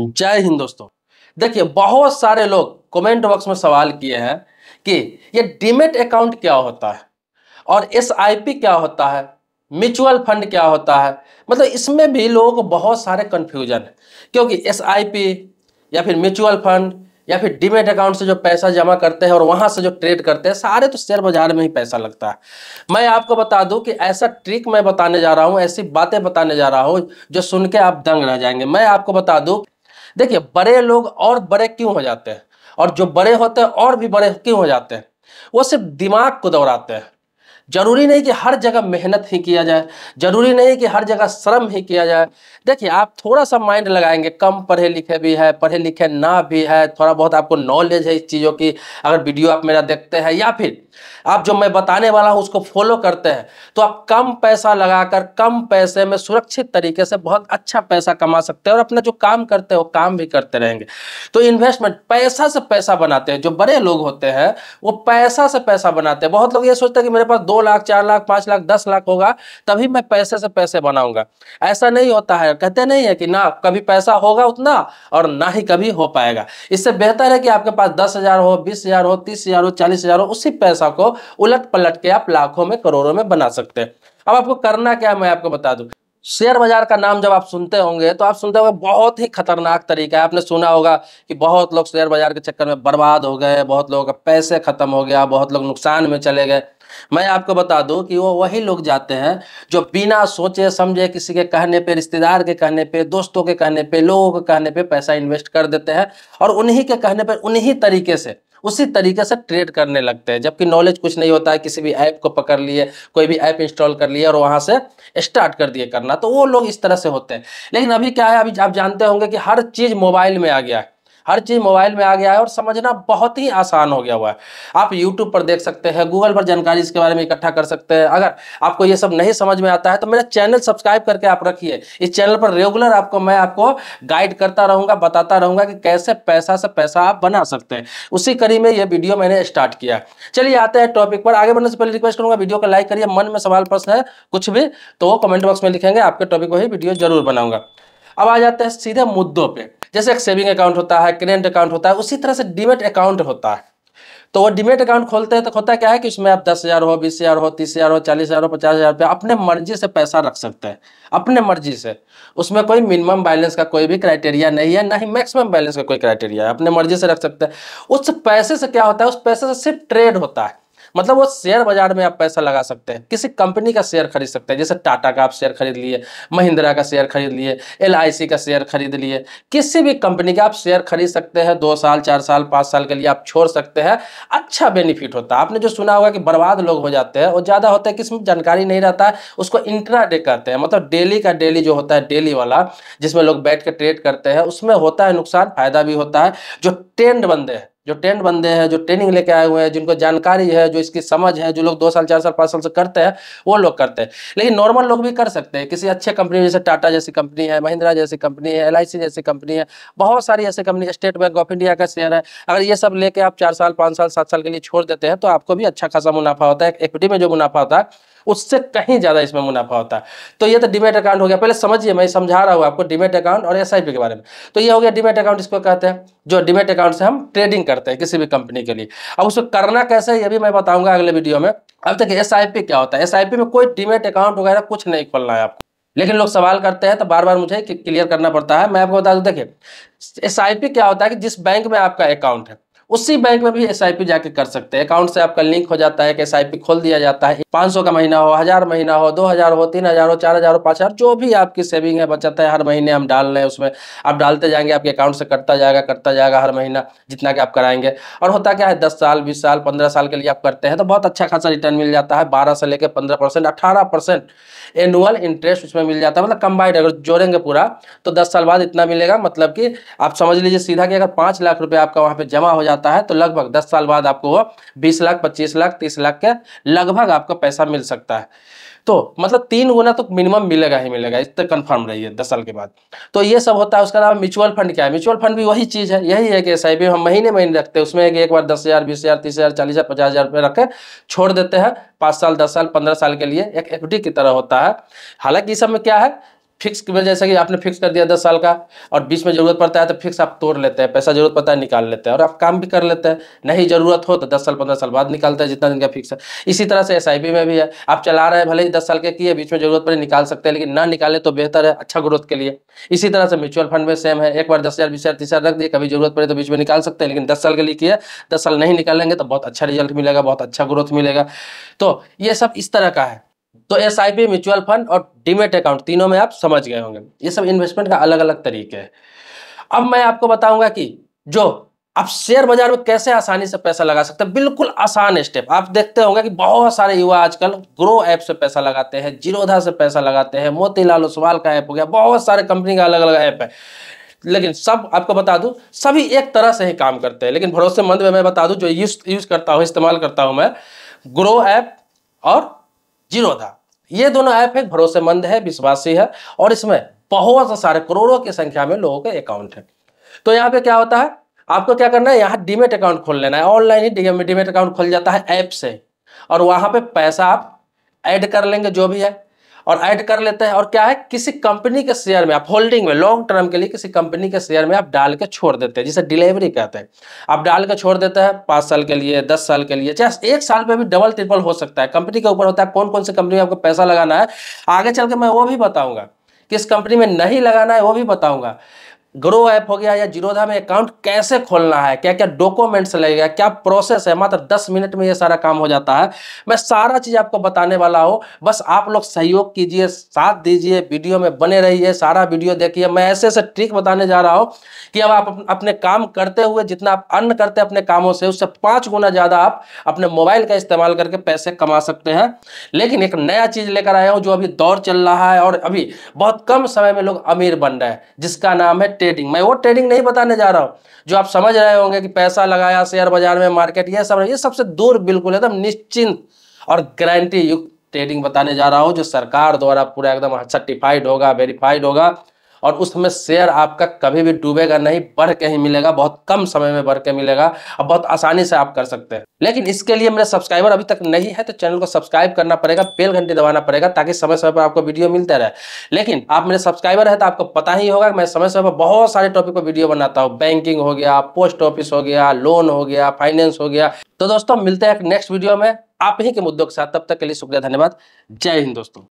जय हिंद दोस्तों देखिए बहुत सारे लोग कमेंट बॉक्स में सवाल किए हैं कि ये डीमेट अकाउंट क्या होता है और एस क्या होता है म्यूचुअल फंड क्या होता है मतलब इसमें भी लोगों को बहुत सारे कन्फ्यूजन है क्योंकि एस या फिर म्यूचुअल फंड या फिर डीमेट अकाउंट से जो पैसा जमा करते हैं और वहां से जो ट्रेड करते हैं सारे तो शेयर बाजार में ही पैसा लगता है मैं आपको बता दूं कि ऐसा ट्रिक मैं बताने जा रहा हूं ऐसी बातें बताने जा रहा हूं जो सुन के आप दंग रह जाएंगे मैं आपको बता दूं देखिए बड़े लोग और बड़े क्यों हो जाते हैं और जो बड़े होते हैं और भी बड़े क्यों हो जाते हैं वो सिर्फ दिमाग को दौड़ाते हैं जरूरी नहीं कि हर जगह मेहनत ही किया जाए जरूरी नहीं कि हर जगह श्रम ही किया जाए देखिए आप थोड़ा सा माइंड लगाएंगे कम पढ़े लिखे भी है पढ़े लिखे ना भी है थोड़ा बहुत आपको नॉलेज है इस चीज़ों की अगर वीडियो आप मेरा देखते हैं या फिर आप जो मैं बताने वाला हूँ उसको फॉलो करते हैं तो आप कम पैसा लगाकर कम पैसे में सुरक्षित तरीके से बहुत अच्छा पैसा कमा सकते हैं और अपना जो काम करते हो काम भी करते रहेंगे तो इन्वेस्टमेंट पैसा से पैसा बनाते हैं जो बड़े लोग होते हैं वो पैसा से पैसा बनाते हैं बहुत लोग ये सोचते हैं कि मेरे पास दो दो लाख चार लाख पांच लाख दस लाख होगा तभी मैं पैसे से पैसे बनाऊंगा ऐसा नहीं होता है कहते नहीं है कि ना कभी पैसा होगा उतना और ना ही कभी हो पाएगा इससे बेहतर है कि आपके पास दस हजार हो बीस हजार हो तीस हजार हो चालीस हजार हो उसी पैसा को उलट पलट के आप लाखों में करोड़ों में बना सकते हैं अब आपको करना क्या है मैं आपको बता दू शेयर बाजार का नाम जब आप सुनते होंगे तो आप सुनते होंगे बहुत ही खतरनाक तरीका है आपने सुना होगा कि बहुत लोग शेयर बाजार के चक्कर में बर्बाद हो गए बहुत लोगों का पैसे खत्म हो गया बहुत लोग नुकसान में चले गए मैं आपको बता दूं कि वो वही लोग जाते हैं जो बिना सोचे समझे किसी के कहने पे रिश्तेदार के कहने पे दोस्तों के कहने पे लोगों के कहने पे पैसा इन्वेस्ट कर देते हैं और उन्हीं के कहने पर उन्हीं तरीके से उसी तरीके से ट्रेड करने लगते हैं जबकि नॉलेज कुछ नहीं होता है किसी भी ऐप को पकड़ लिए कोई भी ऐप इंस्टॉल कर लिए और वहाँ से स्टार्ट कर दिए करना तो वो लोग इस तरह से होते हैं लेकिन अभी क्या है अभी आप जानते होंगे कि हर चीज़ मोबाइल में आ गया है हर चीज़ मोबाइल में आ गया है और समझना बहुत ही आसान हो गया हुआ है आप यूट्यूब पर देख सकते हैं गूगल पर जानकारी इसके बारे में इकट्ठा कर सकते हैं अगर आपको ये सब नहीं समझ में आता है तो मेरा चैनल सब्सक्राइब करके आप रखिए इस चैनल पर रेगुलर आपको मैं आपको गाइड करता रहूँगा बताता रहूँगा कि कैसे पैसा से पैसा आप बना सकते हैं उसी कड़ी में यह वीडियो मैंने स्टार्ट किया चलिए आते हैं टॉपिक पर आगे बढ़ने से पहले रिक्वेस्ट करूँगा वीडियो को लाइक करिए मन में सवाल प्रश्न है कुछ भी तो कमेंट बॉक्स में लिखेंगे आपके टॉपिक को ही वीडियो जरूर बनाऊंगा अब आ जाते हैं सीधे मुद्दों पर जैसे एक सेविंग अकाउंट होता है करेंट अकाउंट होता है उसी तरह से डिमेट अकाउंट होता है तो वो डिमेट अकाउंट खोलते हैं तो होता क्या है कि उसमें आप दस हज़ार हो बीस हज़ार हो तीस हज़ार हो चालीस हज़ार हो पचास हज़ार रुपये अपने मर्जी से पैसा रख सकते हैं अपने मर्जी से उसमें कोई मिनिमम बैलेंस का कोई भी क्राइटेरिया नहीं है ना ही मैक्सिमम बैलेंस का कोई क्राइटेरिया है अपने मर्जी से रख सकते हैं उस पैसे से क्या होता है उस पैसे से सिर्फ ट्रेड होता है मतलब वो शेयर बाजार में आप पैसा लगा सकते हैं किसी कंपनी का शेयर खरीद सकते हैं जैसे टाटा का आप शेयर खरीद लिए महिंद्रा का शेयर खरीद लिए एल का शेयर खरीद लिए किसी भी कंपनी का आप शेयर खरीद सकते हैं दो साल चार साल पाँच साल के लिए आप छोड़ सकते हैं अच्छा बेनिफिट होता है आपने जो सुना होगा कि बर्बाद लोग हो जाते हैं और ज़्यादा होता है किसमें जानकारी नहीं रहता है उसको इंट्रा कहते हैं मतलब डेली का डेली जो होता है डेली वाला जिसमें लोग बैठ कर ट्रेड करते हैं उसमें होता है नुकसान फायदा भी होता है जो ट्रेंड बंदे हैं जो टेंट बंदे हैं जो ट्रेनिंग लेके आए हुए हैं जिनको जानकारी है जो इसकी समझ है जो लोग दो साल चार साल पाँच साल से करते हैं वो लोग करते हैं लेकिन नॉर्मल लोग भी कर सकते हैं किसी अच्छे कंपनी जैसे टाटा जैसी कंपनी है महिंद्रा जैसी कंपनी है एल जैसी कंपनी है बहुत सारी ऐसी company State Bank of India का शेयर है अगर ये सब लेके आप चार साल पाँच साल सात साल के लिए छोड़ देते हैं तो आपको भी अच्छा खासा मुनाफा होता है इक्विटी में जो मुनाफा होता है उससे कहीं ज़्यादा इसमें मुनाफा होता है तो ये तो डिमेट अकाउंट हो गया पहले समझिए मैं समझा रहा हूँ आपको डिमेट अकाउंट और एस के बारे में तो ये हो गया डिमेट अकाउंट इसको कहते हैं जो डिमेट अकाउंट से हम ट्रेडिंग करते हैं किसी भी कंपनी के लिए अब उसको करना कैसे है ये भी मैं बताऊंगा अगले वीडियो में अब तक एस क्या होता है एस में कोई डिमेट अकाउंट वगैरह कुछ नहीं खोलना है आपको लेकिन लोग सवाल करते हैं तो बार बार मुझे क्लियर करना पड़ता है मैं आपको बता दूं देखिए एस क्या होता है कि जिस बैंक में आपका अकाउंट है उसी बैंक में भी एस जाके कर सकते हैं अकाउंट से आपका लिंक हो जाता है कि एस खोल दिया जाता है सौ का महीना हो हज़ार महीना हो दो हज़ार हो तीन हज़ार हो चार हज़ार हो पांच हज़ार जो भी आपकी सेविंग है बचत है हर महीने हम डाल रहे हैं उसमें आप डालते जाएंगे आपके अकाउंट से कटता जाएगा कटता जाएगा हर महीना जितना कि आप कराएंगे और होता क्या है दस साल बीस साल पंद्रह साल के लिए आप करते हैं तो बहुत अच्छा खासा रिटर्न मिल जाता है बारह से लेकर पंद्रह परसेंट अठारह परसेंट एनुअल इंटरेस्ट उसमें मिल जाता है मतलब कंबाइंड अगर जोड़ेंगे पूरा तो दस साल बाद इतना मिलेगा मतलब कि आप समझ लीजिए सीधा कि अगर पाँच लाख रुपये आपका वहाँ पर जमा हो जाता जाता है तो लगभग दस साल बाद आपको वो बीस लाख पच्चीस लाख तीस लाख के लगभग आपका पैसा मिल सकता है तो मतलब तीन गुना तो मिनिमम मिलेगा ही मिलेगा इस तक कन्फर्म रहिए दस साल के बाद तो ये सब होता है उसका नाम म्यूचुअल फंड क्या है म्यूचुअल फंड भी वही चीज़ है यही है कि एस आई हम महीने महीने रखते हैं उसमें एक, एक बार दस हज़ार बीस हज़ार तीस हज़ार चालीस हज़ार पचास हज़ार रुपये रखें छोड़ देते हैं पाँच साल दस साल पंद्रह साल के लिए एक एफ की तरह होता है हालांकि इस सब में क्या है फिक्स की वजह से कि आपने फिक्स कर दिया दस साल का और बीच में ज़रूरत पड़ता है तो फिक्स आप तोड़ लेते हैं पैसा ज़रूरत पड़ता है निकाल लेते हैं और आप काम भी कर लेते हैं नहीं ज़रूरत हो तो दस साल पंद्रह साल बाद निकालते हैं जितना दिन का फिक्स है इसी तरह से एस में भी है आप चला रहे हैं भले ही दस साल के किए बीच में ज़रूरत पड़े निकाल सकते हैं लेकिन ना निकाले तो बेहतर है अच्छा ग्रोथ के लिए इसी तरह से म्यूचुअल फंड में सेम है एक बार दस हज़ार बीस हज़ार तीस हज़ार रख दिए कभी ज़रूरत पड़े तो बीच में निकाल सकते हैं लेकिन दस साल के लिए किए दस साल नहीं निकालेंगे तो बहुत अच्छा रिजल्ट मिलेगा बहुत अच्छा ग्रोथ मिलेगा तो ये सब इस तरह का है तो S I P mutual fund और डीमेट अकाउंट तीनों में आप समझ गए होंगे ये सब इन्वेस्टमेंट का अलग अलग तरीके है अब मैं आपको बताऊंगा कि जो आप शेयर बाजार में कैसे आसानी से पैसा लगा सकते हैं बिल्कुल आसान स्टेप आप देखते होंगे कि बहुत सारे युवा आजकल ग्रो ऐप से पैसा लगाते हैं जीरोधा से पैसा लगाते हैं मोतीलाल ओसवाल का ऐप हो गया बहुत सारे कंपनी का अलग अलग ऐप है लेकिन सब आपको बता दूं सभी एक तरह से ही काम करते हैं लेकिन भरोसेमंद में मैं बता दूं जो यूज यूज करता हूँ इस्तेमाल करता हूँ मैं ग्रो ऐप और था ये दोनों ऐप है भरोसेमंद है विश्वासी है और इसमें बहुत सारे करोड़ों की संख्या में लोगों के अकाउंट है तो यहाँ पे क्या होता है आपको क्या करना है यहाँ डीमेट अकाउंट खोल लेना है ऑनलाइन ही डीमेट अकाउंट खोल जाता है ऐप से और वहां पे पैसा आप ऐड कर लेंगे जो भी है और ऐड कर लेते हैं और क्या है किसी कंपनी के शेयर में आप होल्डिंग में लॉन्ग टर्म के लिए किसी कंपनी के शेयर में आप डाल के छोड़ देते हैं जिसे डिलीवरी कहते हैं आप डाल के छोड़ देते हैं पाँच साल के लिए दस साल के लिए चाहे एक साल में भी डबल ट्रिपल हो सकता है कंपनी के ऊपर होता है कौन कौन सी कंपनी में आपको पैसा लगाना है आगे चल के मैं वो भी बताऊँगा किस कंपनी में नहीं लगाना है वो भी बताऊंगा ग्रो ऐप हो गया या जीरोधा में अकाउंट कैसे खोलना है क्या क्या डॉक्यूमेंट्स लगेगा क्या प्रोसेस है मात्र दस मिनट में ये सारा काम हो जाता है मैं सारा चीज़ आपको बताने वाला हूँ बस आप लोग सहयोग कीजिए साथ दीजिए वीडियो में बने रहिए सारा वीडियो देखिए मैं ऐसे ऐसे ट्रिक बताने जा रहा हूँ कि अब आप अपने काम करते हुए जितना आप अर्न करते हैं अपने कामों से उससे पाँच गुना ज़्यादा आप अपने मोबाइल का इस्तेमाल करके पैसे कमा सकते हैं लेकिन एक नया चीज़ लेकर आया हूँ जो अभी दौर चल रहा है और अभी बहुत कम समय में लोग अमीर बन रहे हैं जिसका नाम है ट्रेडिंग मैं वो ट्रेडिंग नहीं बताने जा रहा हूँ जो आप समझ रहे होंगे कि पैसा लगाया शेयर बाजार में मार्केट ये सब ये सबसे दूर बिल्कुल एकदम निश्चिंत और गारंटी युक्त ट्रेडिंग बताने जा रहा हूँ जो सरकार द्वारा पूरा एकदम सर्टिफाइड होगा वेरीफाइड होगा और उस समय शेयर आपका कभी भी डूबेगा नहीं बढ़ के ही मिलेगा बहुत कम समय में बढ़ के मिलेगा और बहुत आसानी से आप कर सकते हैं लेकिन इसके लिए मेरे सब्सक्राइबर अभी तक नहीं है तो चैनल को सब्सक्राइब करना पड़ेगा बेल घंटी दबाना पड़ेगा ताकि समय समय पर आपको वीडियो मिलता रहे लेकिन आप मेरे सब्सक्राइबर है तो आपको पता ही होगा मैं समय समय पर बहुत सारे टॉपिक पर वीडियो बनाता हूँ बैंकिंग हो गया पोस्ट ऑफिस हो गया लोन हो गया फाइनेंस हो गया तो दोस्तों मिलते हैं नेक्स्ट वीडियो में आप ही के मुद्दों के साथ तब तक के लिए शुक्रिया धन्यवाद जय हिंद दोस्तों